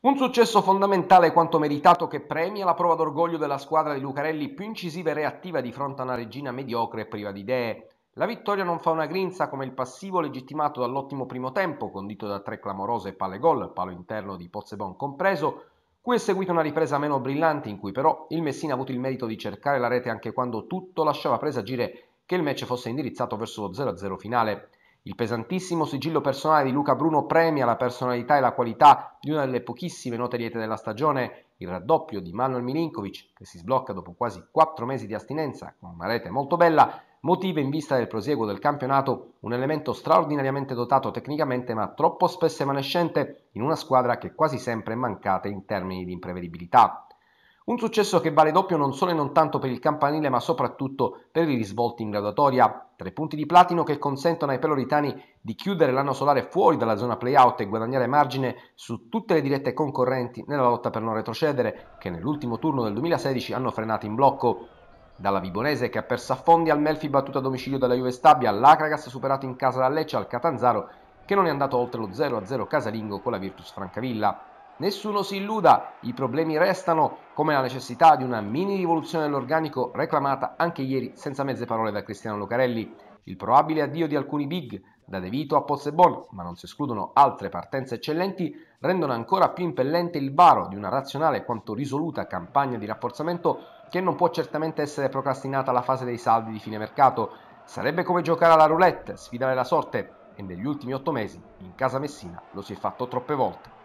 Un successo fondamentale quanto meritato che premia la prova d'orgoglio della squadra di Lucarelli più incisiva e reattiva di fronte a una regina mediocre e priva di idee. La vittoria non fa una grinza come il passivo legittimato dall'ottimo primo tempo, condito da tre clamorose palle gol, palo interno di Pozzebon compreso, cui è seguita una ripresa meno brillante in cui però il Messina ha avuto il merito di cercare la rete anche quando tutto lasciava presagire che il match fosse indirizzato verso lo 0-0 finale. Il pesantissimo sigillo personale di Luca Bruno premia la personalità e la qualità di una delle pochissime note liete della stagione, il raddoppio di Manuel Milinkovic che si sblocca dopo quasi quattro mesi di astinenza con una rete molto bella, motiva in vista del prosieguo del campionato un elemento straordinariamente dotato tecnicamente ma troppo spesso evanescente in una squadra che quasi sempre è mancata in termini di imprevedibilità. Un successo che vale doppio non solo e non tanto per il campanile, ma soprattutto per i risvolti in graduatoria. Tre punti di platino che consentono ai peloritani di chiudere l'anno solare fuori dalla zona playout e guadagnare margine su tutte le dirette concorrenti nella lotta per non retrocedere, che nell'ultimo turno del 2016 hanno frenato in blocco dalla Vibonese che ha perso a fondi al Melfi battuto a domicilio dalla Juve Stabia, all'Acragas superato in casa da Lecce al Catanzaro che non è andato oltre lo 0-0 casalingo con la Virtus Francavilla. Nessuno si illuda, i problemi restano, come la necessità di una mini rivoluzione dell'organico reclamata anche ieri senza mezze parole da Cristiano Lucarelli, il probabile addio di alcuni big, da De Vito a Pozzebon, ma non si escludono altre partenze eccellenti, rendono ancora più impellente il varo di una razionale quanto risoluta campagna di rafforzamento che non può certamente essere procrastinata alla fase dei saldi di fine mercato. Sarebbe come giocare alla roulette, sfidare la sorte, e negli ultimi otto mesi in casa Messina lo si è fatto troppe volte.